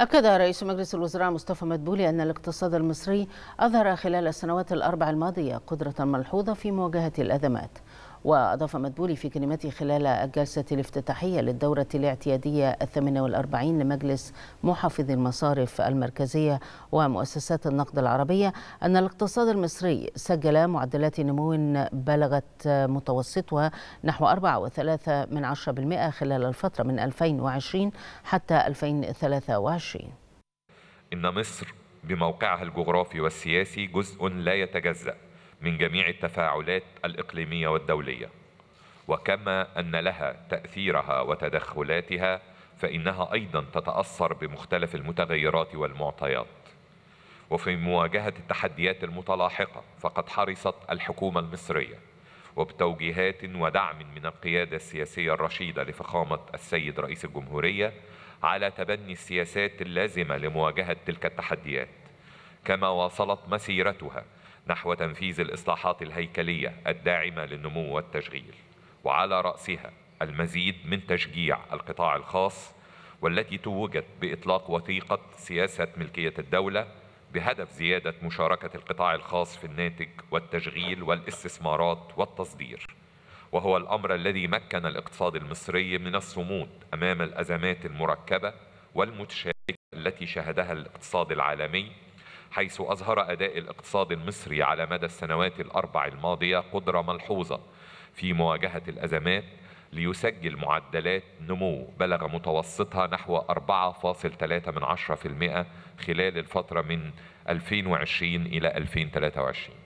أكد رئيس مجلس الوزراء مصطفى مدبولي أن الاقتصاد المصري أظهر خلال السنوات الأربع الماضية قدرة ملحوظة في مواجهة الأزمات وأضاف مدبولي في كلمته خلال الجلسة الافتتاحية للدورة الاعتيادية الثامنة والأربعين لمجلس محافظ المصارف المركزية ومؤسسات النقد العربية أن الاقتصاد المصري سجل معدلات نمو بلغت متوسطها نحو 4.3 من بالمئة خلال الفترة من 2020 حتى 2023 إن مصر بموقعها الجغرافي والسياسي جزء لا يتجزأ من جميع التفاعلات الإقليمية والدولية وكما أن لها تأثيرها وتدخلاتها فإنها أيضا تتأثر بمختلف المتغيرات والمعطيات وفي مواجهة التحديات المتلاحقة فقد حرصت الحكومة المصرية وبتوجيهات ودعم من القيادة السياسية الرشيدة لفخامة السيد رئيس الجمهورية على تبني السياسات اللازمة لمواجهة تلك التحديات كما واصلت مسيرتها نحو تنفيذ الإصلاحات الهيكلية الداعمة للنمو والتشغيل وعلى رأسها المزيد من تشجيع القطاع الخاص والتي توجت بإطلاق وثيقة سياسة ملكية الدولة بهدف زيادة مشاركة القطاع الخاص في الناتج والتشغيل والاستثمارات والتصدير وهو الأمر الذي مكن الاقتصاد المصري من الصمود أمام الأزمات المركبة والمتشابكة التي شهدها الاقتصاد العالمي حيث أظهر أداء الاقتصاد المصري على مدى السنوات الأربع الماضية قدرة ملحوظة في مواجهة الأزمات ليسجل معدلات نمو بلغ متوسطها نحو 4.3% خلال الفترة من 2020 إلى 2023